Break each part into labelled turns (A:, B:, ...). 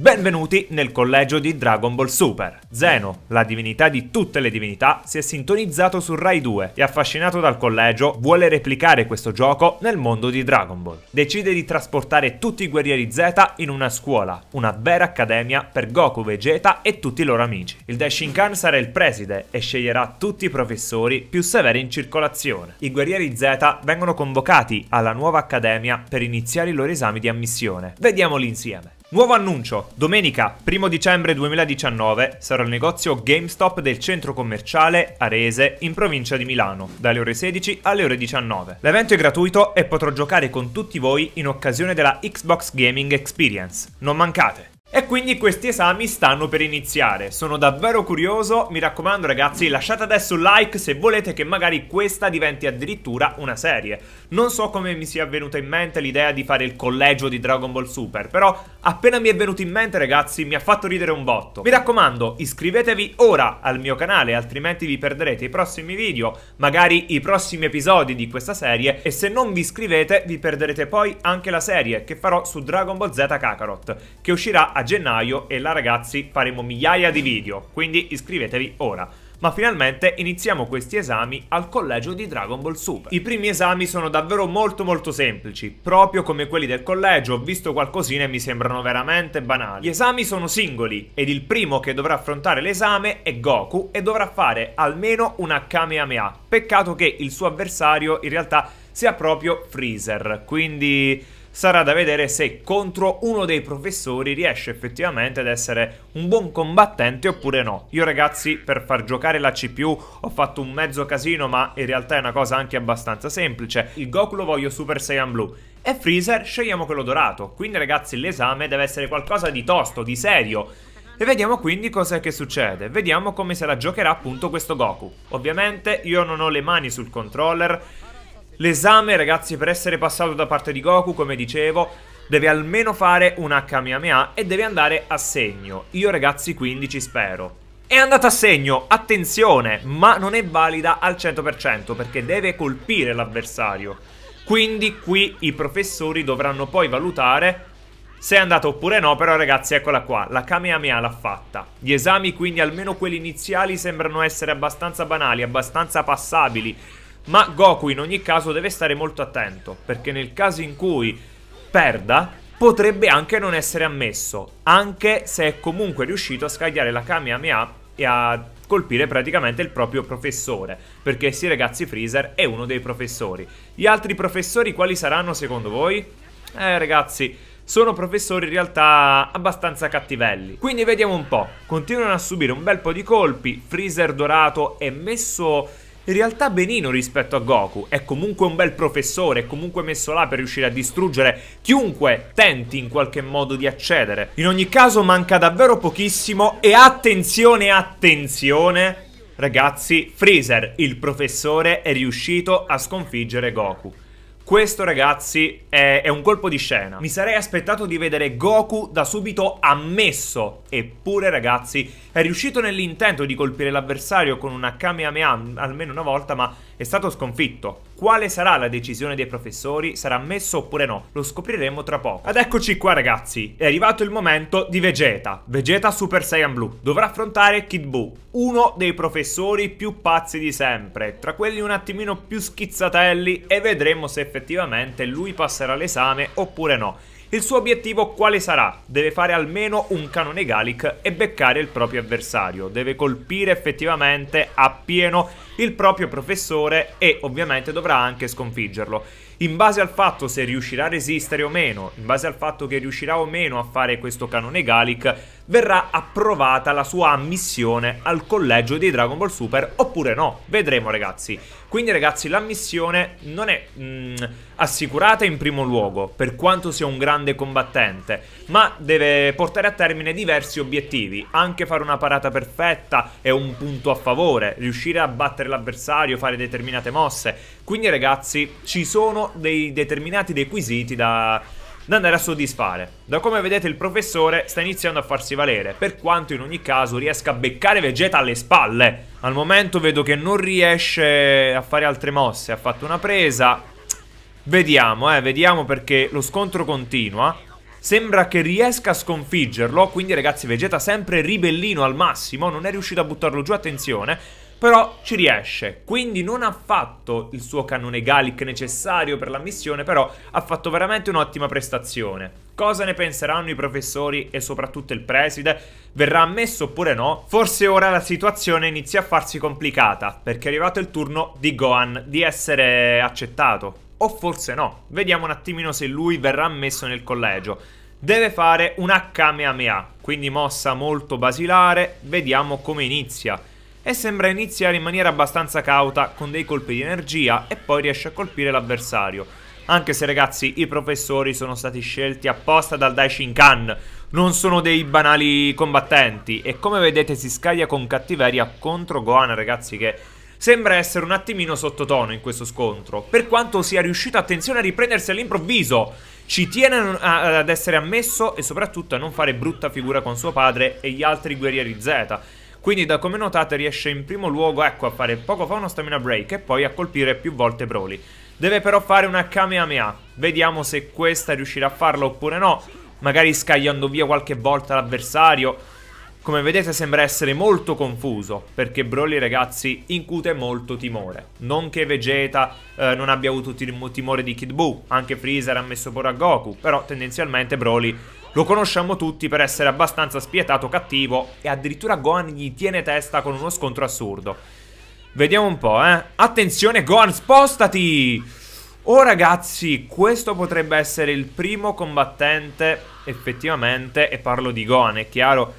A: Benvenuti nel collegio di Dragon Ball Super. Zeno, la divinità di tutte le divinità, si è sintonizzato su Rai 2 e affascinato dal collegio vuole replicare questo gioco nel mondo di Dragon Ball. Decide di trasportare tutti i guerrieri Z in una scuola, una vera accademia per Goku, Vegeta e tutti i loro amici. Il Dashinkan sarà il preside e sceglierà tutti i professori più severi in circolazione. I guerrieri Z vengono convocati alla nuova accademia per iniziare i loro esami di ammissione. Vediamoli insieme. Nuovo annuncio, domenica 1 dicembre 2019 sarà il negozio GameStop del centro commerciale Arese in provincia di Milano, dalle ore 16 alle ore 19. L'evento è gratuito e potrò giocare con tutti voi in occasione della Xbox Gaming Experience. Non mancate! E quindi questi esami stanno per iniziare, sono davvero curioso, mi raccomando ragazzi lasciate adesso un like se volete che magari questa diventi addirittura una serie. Non so come mi sia venuta in mente l'idea di fare il collegio di Dragon Ball Super, però appena mi è venuto in mente ragazzi mi ha fatto ridere un botto. Mi raccomando iscrivetevi ora al mio canale altrimenti vi perderete i prossimi video, magari i prossimi episodi di questa serie e se non vi iscrivete vi perderete poi anche la serie che farò su Dragon Ball Z Kakarot, che uscirà a gennaio e là ragazzi faremo migliaia di video, quindi iscrivetevi ora ma finalmente iniziamo questi esami al collegio di Dragon Ball Super. I primi esami sono davvero molto molto semplici, proprio come quelli del collegio, ho visto qualcosina e mi sembrano veramente banali. Gli esami sono singoli ed il primo che dovrà affrontare l'esame è Goku e dovrà fare almeno una Kamehameha. Peccato che il suo avversario in realtà sia proprio Freezer, quindi sarà da vedere se contro uno dei professori riesce effettivamente ad essere un buon combattente oppure no. Io ragazzi per far giocare la CPU ho fatto un mezzo casino ma in realtà è una cosa anche abbastanza semplice. Il Goku lo voglio Super Saiyan Blue e Freezer scegliamo quello dorato. Quindi ragazzi l'esame deve essere qualcosa di tosto, di serio. E vediamo quindi cosa è che succede, vediamo come se la giocherà appunto questo Goku. Ovviamente io non ho le mani sul controller, L'esame, ragazzi, per essere passato da parte di Goku, come dicevo, deve almeno fare un Kamehameha e deve andare a segno. Io, ragazzi, quindi ci spero. È andata a segno, attenzione, ma non è valida al 100% perché deve colpire l'avversario. Quindi qui i professori dovranno poi valutare se è andata oppure no, però ragazzi eccola qua, la Kamehameha l'ha fatta. Gli esami quindi, almeno quelli iniziali, sembrano essere abbastanza banali, abbastanza passabili, ma Goku in ogni caso deve stare molto attento, perché nel caso in cui perda, potrebbe anche non essere ammesso, anche se è comunque riuscito a scagliare la Kamehameha e a colpire praticamente il proprio professore, perché sì ragazzi Freezer è uno dei professori. Gli altri professori quali saranno secondo voi? Eh ragazzi, sono professori in realtà abbastanza cattivelli. Quindi vediamo un po', continuano a subire un bel po' di colpi, Freezer dorato è messo in realtà benino rispetto a Goku. È comunque un bel professore, è comunque messo là per riuscire a distruggere chiunque tenti in qualche modo di accedere. In ogni caso manca davvero pochissimo e attenzione, attenzione! Ragazzi, Freezer, il professore, è riuscito a sconfiggere Goku. Questo ragazzi è, è, un colpo di scena. Mi sarei aspettato di vedere Goku da subito ammesso. Eppure ragazzi è riuscito nell'intento di colpire l'avversario con una Kamehameha almeno una volta ma è stato sconfitto. Quale sarà la decisione dei professori? Sarà ammesso oppure no? Lo scopriremo tra poco. Ad eccoci qua ragazzi, è arrivato il momento di Vegeta, Vegeta Super Saiyan Blue. Dovrà affrontare Kid Buu, uno dei professori più pazzi di sempre, tra quelli un attimino più schizzatelli e vedremo se effettivamente lui passerà l'esame oppure no. Il suo obiettivo quale sarà? Deve fare almeno un canone Gallic e beccare il proprio avversario, deve colpire effettivamente a pieno il proprio professore e ovviamente dovrà anche sconfiggerlo. In base al fatto se riuscirà a resistere o meno, in base al fatto che riuscirà o meno a fare questo canone Gallic, verrà approvata la sua ammissione al collegio di Dragon Ball Super oppure no. Vedremo ragazzi. Quindi ragazzi l'ammissione non è mh, mm, assicurata in primo luogo per quanto sia un grande combattente, ma deve portare a termine diversi obiettivi, anche fare una parata perfetta è un punto a favore, riuscire a battere l'avversario, fare determinate mosse. Quindi ragazzi ci sono dei determinati requisiti da da andare a soddisfare. Da come vedete il professore sta iniziando a farsi valere, per quanto in ogni caso riesca a beccare Vegeta alle spalle. Al momento vedo che non riesce a fare altre mosse, ha fatto una presa. Vediamo, eh, vediamo perché lo scontro continua. Sembra che riesca a sconfiggerlo, quindi ragazzi Vegeta sempre ribellino al massimo, non è riuscito a buttarlo giù, attenzione però ci riesce. Quindi non ha fatto il suo cannone Gallic necessario per la missione, però ha fatto veramente un'ottima prestazione. Cosa ne penseranno i professori e soprattutto il preside? Verrà ammesso oppure no? Forse ora la situazione inizia a farsi complicata, perché è arrivato il turno di Gohan di essere accettato. O forse no. Vediamo un attimino se lui verrà ammesso nel collegio. Deve fare un Kamehameha, quindi mossa molto basilare, vediamo come inizia e sembra iniziare in maniera abbastanza cauta con dei colpi di energia e poi riesce a colpire l'avversario. Anche se ragazzi i professori sono stati scelti apposta dal Daishinkan, non sono dei banali combattenti e come vedete si scaglia con cattiveria contro Gohan ragazzi che sembra essere un attimino sottotono in questo scontro, per quanto sia riuscito attenzione a riprendersi all'improvviso. Ci tiene ad essere ammesso e soprattutto a non fare brutta figura con suo padre e gli altri guerrieri Z. Quindi da come notate riesce in primo luogo ecco, a fare poco fa uno stamina break e poi a colpire più volte Broly. Deve però fare una Kamehameha, vediamo se questa riuscirà a farlo oppure no, magari scagliando via qualche volta l'avversario. Come vedete sembra essere molto confuso, perché Broly ragazzi incute molto timore. Non che Vegeta eh, non abbia avuto timore di Kid Buu, anche Freezer ha messo pure a Goku, però tendenzialmente Broly lo conosciamo tutti per essere abbastanza spietato, cattivo e addirittura Gohan gli tiene testa con uno scontro assurdo. Vediamo un po', eh. Attenzione Gohan, spostati! Oh ragazzi, questo potrebbe essere il primo combattente effettivamente, e parlo di Gohan, è chiaro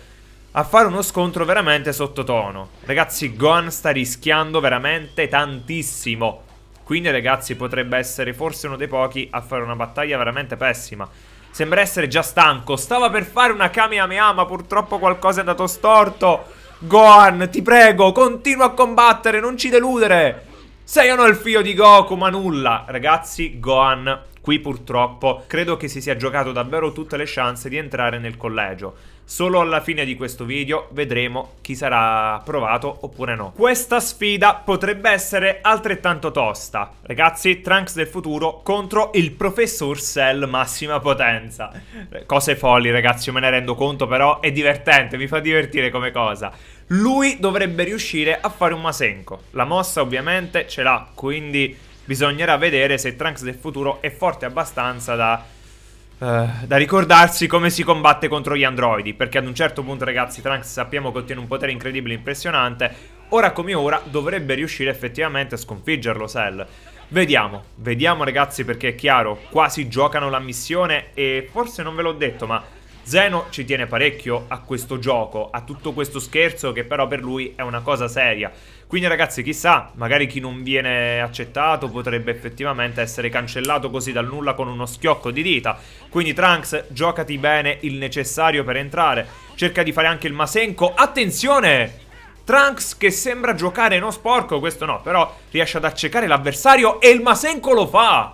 A: a fare uno scontro veramente sottotono. Ragazzi, Gohan sta rischiando veramente tantissimo. Quindi, ragazzi, potrebbe essere forse uno dei pochi a fare una battaglia veramente pessima. Sembra essere già stanco. Stava per fare una Kamehameha, ma purtroppo qualcosa è andato storto. Gohan, ti prego, continua a combattere, non ci deludere. Sei o no il figlio di Goku, ma nulla. Ragazzi, Gohan, qui purtroppo, credo che si sia giocato davvero tutte le chance di entrare nel collegio. Solo alla fine di questo video vedremo chi sarà provato oppure no. Questa sfida potrebbe essere altrettanto tosta. Ragazzi, Trunks del futuro contro il Professor Cell massima potenza. Cose folli ragazzi, me ne rendo conto però è divertente, mi fa divertire come cosa. Lui dovrebbe riuscire a fare un Masenko. La mossa ovviamente ce l'ha, quindi bisognerà vedere se Trunks del futuro è forte abbastanza da eh, da ricordarsi come si combatte contro gli androidi, perché ad un certo punto, ragazzi, Trunks sappiamo che ottiene un potere incredibile e impressionante. Ora come ora dovrebbe riuscire effettivamente a sconfiggerlo, Cell. Vediamo, vediamo ragazzi perché è chiaro, qua si giocano la missione e forse non ve l'ho detto ma Zeno ci tiene parecchio a questo gioco, a tutto questo scherzo che però per lui è una cosa seria quindi ragazzi chissà, magari chi non viene accettato potrebbe effettivamente essere cancellato così dal nulla con uno schiocco di dita. Quindi Trunks, giocati bene il necessario per entrare. Cerca di fare anche il Masenko. Attenzione! Trunks che sembra giocare non sporco, questo no, però riesce ad accecare l'avversario e il Masenko lo fa!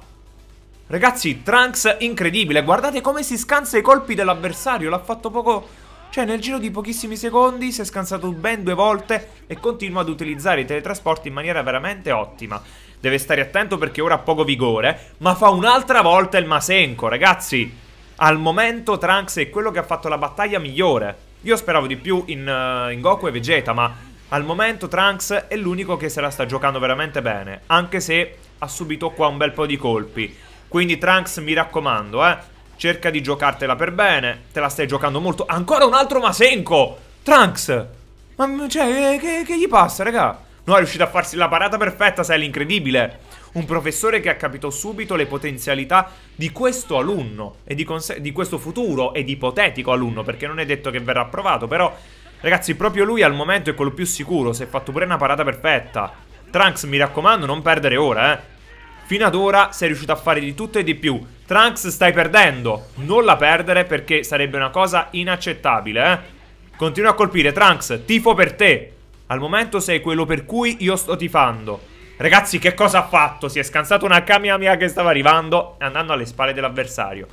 A: Ragazzi, Trunks incredibile, guardate come si scansa i colpi dell'avversario, l'ha fatto poco cioè nel giro di pochissimi secondi si è scansato ben due volte e continua ad utilizzare i teletrasporti in maniera veramente ottima. Deve stare attento perché ora ha poco vigore, ma fa un'altra volta il Masenko, ragazzi! Al momento Trunks è quello che ha fatto la battaglia migliore. Io speravo di più in, uh, in Goku e Vegeta, ma al momento Trunks è l'unico che se la sta giocando veramente bene, anche se ha subito qua un bel po' di colpi. Quindi Trunks mi raccomando, eh, Cerca di giocartela per bene. Te la stai giocando molto. Ancora un altro Masenko! Trunks! Ma cioè, eh, che, che gli passa, raga? No, è riuscito a farsi la parata perfetta, sai, l'incredibile. Un professore che ha capito subito le potenzialità di questo alunno e di, di, questo futuro ed ipotetico alunno, perché non è detto che verrà approvato, però ragazzi, proprio lui al momento è quello più sicuro, si è fatto pure una parata perfetta. Trunks, mi raccomando, non perdere ora, eh. Fino ad ora sei riuscito a fare di tutto e di più. Trunks stai perdendo. Non la perdere perché sarebbe una cosa inaccettabile, eh? Continua a colpire, Trunks, tifo per te. Al momento sei quello per cui io sto tifando. Ragazzi, che cosa ha fatto? Si è scansato una Kamehameha che stava arrivando andando alle spalle dell'avversario.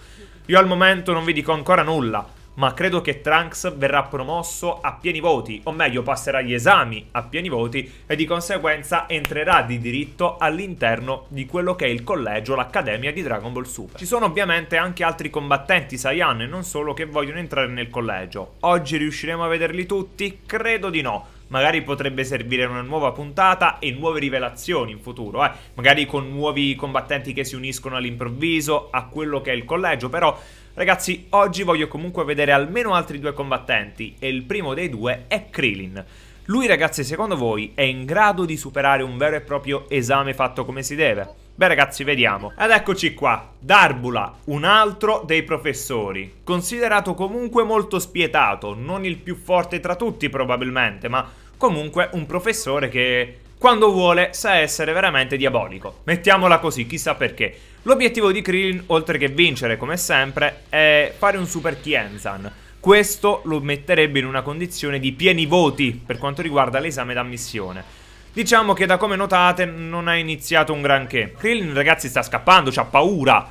A: Io al momento non vi dico ancora nulla ma credo che Trunks verrà promosso a pieni voti, o meglio passerà gli esami a pieni voti e di conseguenza entrerà di diritto all'interno di quello che è il collegio, l'accademia di Dragon Ball Super. Ci sono ovviamente anche altri combattenti Saiyan e non solo che vogliono entrare nel collegio. Oggi riusciremo a vederli tutti? Credo di no magari potrebbe servire una nuova puntata e nuove rivelazioni in futuro, eh? magari con nuovi combattenti che si uniscono all'improvviso a quello che è il collegio, però Ragazzi, oggi voglio comunque vedere almeno altri due combattenti e il primo dei due è Krillin. Lui ragazzi secondo voi è in grado di superare un vero e proprio esame fatto come si deve? Beh ragazzi vediamo Ed eccoci qua Darbula Un altro dei professori Considerato comunque molto spietato Non il più forte tra tutti probabilmente Ma comunque un professore che quando vuole sa essere veramente diabolico. Mettiamola così, chissà perché. L'obiettivo di Krillin, oltre che vincere come sempre, è fare un super Kienzan. Questo lo metterebbe in una condizione di pieni voti per quanto riguarda l'esame d'ammissione. Diciamo che da come notate non ha iniziato un granché. Krillin ragazzi sta scappando, c'ha paura.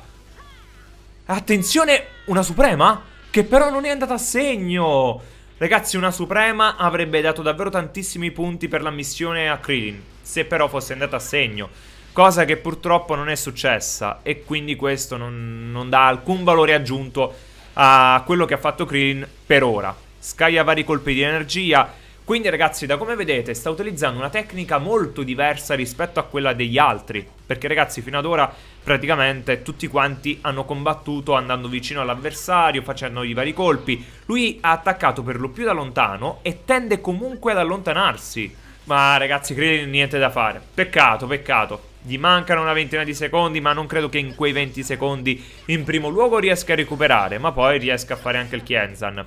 A: Attenzione, una suprema? Che però non è andata a segno. Ragazzi, una Suprema avrebbe dato davvero tantissimi punti per la missione a Krillin, se però fosse andata a segno. Cosa che purtroppo non è successa e quindi questo non, non dà alcun valore aggiunto a quello che ha fatto Krillin per ora. Scaglia vari colpi di energia, quindi ragazzi da come vedete sta utilizzando una tecnica molto diversa rispetto a quella degli altri Perché ragazzi fino ad ora praticamente tutti quanti hanno combattuto andando vicino all'avversario facendogli vari colpi Lui ha attaccato per lo più da lontano e tende comunque ad allontanarsi Ma ragazzi credi niente da fare Peccato, peccato gli mancano una ventina di secondi, ma non credo che in quei 20 secondi in primo luogo riesca a recuperare, ma poi riesca a fare anche il Kienzan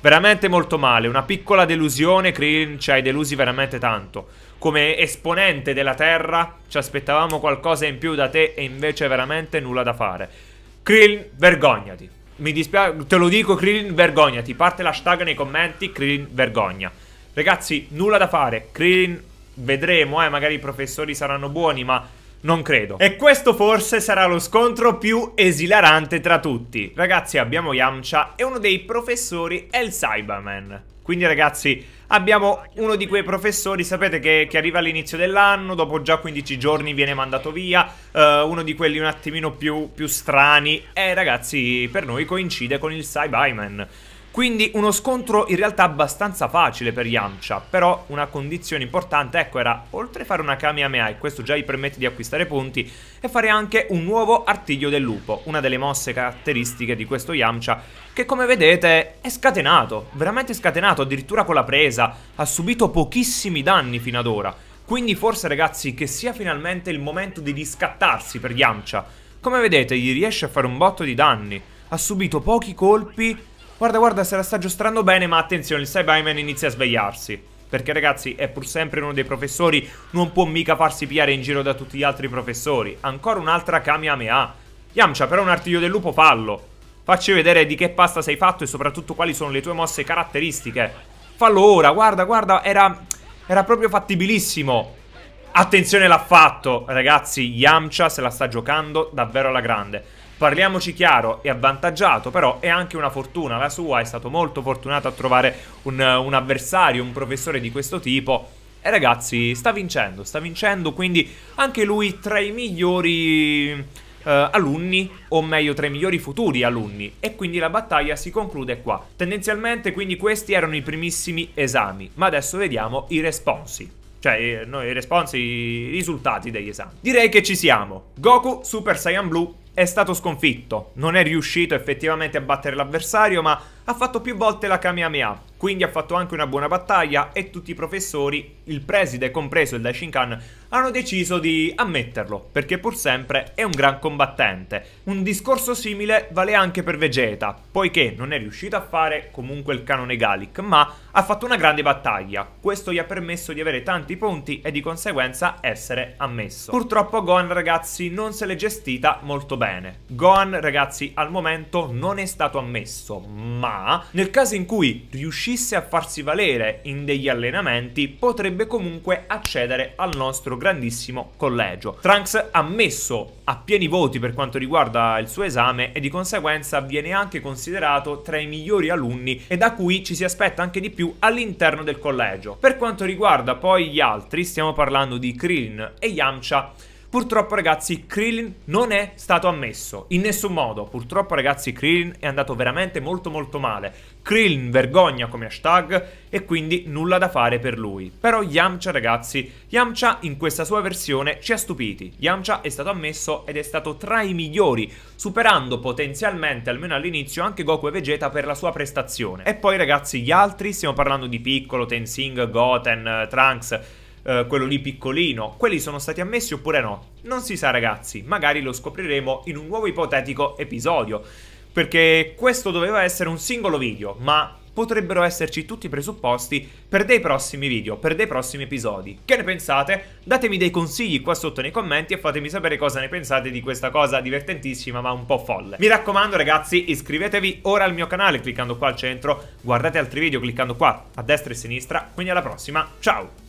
A: veramente molto male, una piccola delusione, Krillin ci hai delusi veramente tanto. Come esponente della Terra ci aspettavamo qualcosa in più da te e invece veramente nulla da fare. Krillin, vergognati. Mi dispiace, te lo dico Krillin, vergognati. Parte l'hashtag nei commenti, Krillin, vergogna. Ragazzi, nulla da fare. Krillin, vedremo, eh, magari i professori saranno buoni, ma non credo. E questo forse sarà lo scontro più esilarante tra tutti. Ragazzi, abbiamo Yamcha e uno dei professori è il Cyberman. Quindi ragazzi, abbiamo uno di quei professori, sapete che, che arriva all'inizio dell'anno, dopo già 15 giorni viene mandato via, eh, uno di quelli un attimino più, più strani. E ragazzi, per noi coincide con il Cyberman. Quindi uno scontro in realtà abbastanza facile per Yamcha, però una condizione importante, ecco, era oltre a fare una Kamehameha, e questo già gli permette di acquistare punti, e fare anche un nuovo Artiglio del Lupo, una delle mosse caratteristiche di questo Yamcha, che come vedete è scatenato, veramente scatenato, addirittura con la presa, ha subito pochissimi danni fino ad ora. Quindi forse ragazzi che sia finalmente il momento di riscattarsi per Yamcha. Come vedete gli riesce a fare un botto di danni, ha subito pochi colpi Guarda, guarda, se la sta giostrando bene, ma attenzione, il Cyberman inizia a svegliarsi. Perché ragazzi, è pur sempre uno dei professori, non può mica farsi piare in giro da tutti gli altri professori. Ancora un'altra Kamehameha. Yamcha, però un artiglio del lupo fallo. Facci vedere di che pasta sei fatto e soprattutto quali sono le tue mosse caratteristiche. Fallo ora, guarda, guarda, era, era proprio fattibilissimo. Attenzione l'ha fatto, ragazzi, Yamcha se la sta giocando davvero alla grande parliamoci chiaro, è avvantaggiato, però è anche una fortuna la sua, è stato molto fortunato a trovare un, un avversario, un professore di questo tipo. E ragazzi, sta vincendo, sta vincendo, quindi anche lui tra i migliori... Uh, alunni, o meglio tra i migliori futuri alunni, e quindi la battaglia si conclude qua. Tendenzialmente quindi questi erano i primissimi esami, ma adesso vediamo i responsi. Cioè, eh, no, i responsi, i risultati degli esami. Direi che ci siamo. Goku Super Saiyan Blue è stato sconfitto, non è riuscito effettivamente a battere l'avversario, ma ha fatto più volte la Kamehameha, quindi ha fatto anche una buona battaglia e tutti i professori, il preside compreso il Daishinkan, hanno deciso di ammetterlo, perché pur sempre è un gran combattente. Un discorso simile vale anche per Vegeta, poiché non è riuscito a fare comunque il canone Gallic, ma ha fatto una grande battaglia. Questo gli ha permesso di avere tanti punti e di conseguenza essere ammesso. Purtroppo Gohan ragazzi non se l'è gestita molto bene. Gohan ragazzi al momento non è stato ammesso, ma nel caso in cui riuscisse a farsi valere in degli allenamenti potrebbe comunque accedere al nostro grandissimo collegio. Trunks ha messo a pieni voti per quanto riguarda il suo esame e di conseguenza viene anche considerato tra i migliori alunni e da cui ci si aspetta anche di più all'interno del collegio. Per quanto riguarda poi gli altri, stiamo parlando di Krillin e Yamcha Purtroppo ragazzi Krillin non è stato ammesso in nessun modo, purtroppo ragazzi Krillin è andato veramente molto molto male, Krillin vergogna come hashtag e quindi nulla da fare per lui. Però Yamcha ragazzi, Yamcha in questa sua versione ci ha stupiti, Yamcha è stato ammesso ed è stato tra i migliori, superando potenzialmente almeno all'inizio anche Goku e Vegeta per la sua prestazione. E poi ragazzi gli altri, stiamo parlando di Piccolo, Tenzing, Goten, eh, Trunks eh, quello lì piccolino, quelli sono stati ammessi oppure no? Non si sa ragazzi, magari lo scopriremo in un nuovo ipotetico episodio, perché questo doveva essere un singolo video, ma potrebbero esserci tutti i presupposti per dei prossimi video, per dei prossimi episodi. Che ne pensate? Datemi dei consigli qua sotto nei commenti e fatemi sapere cosa ne pensate di questa cosa divertentissima ma un po' folle. Mi raccomando ragazzi, iscrivetevi ora al mio canale cliccando qua al centro, guardate altri video cliccando qua a destra e a sinistra, quindi alla prossima, ciao!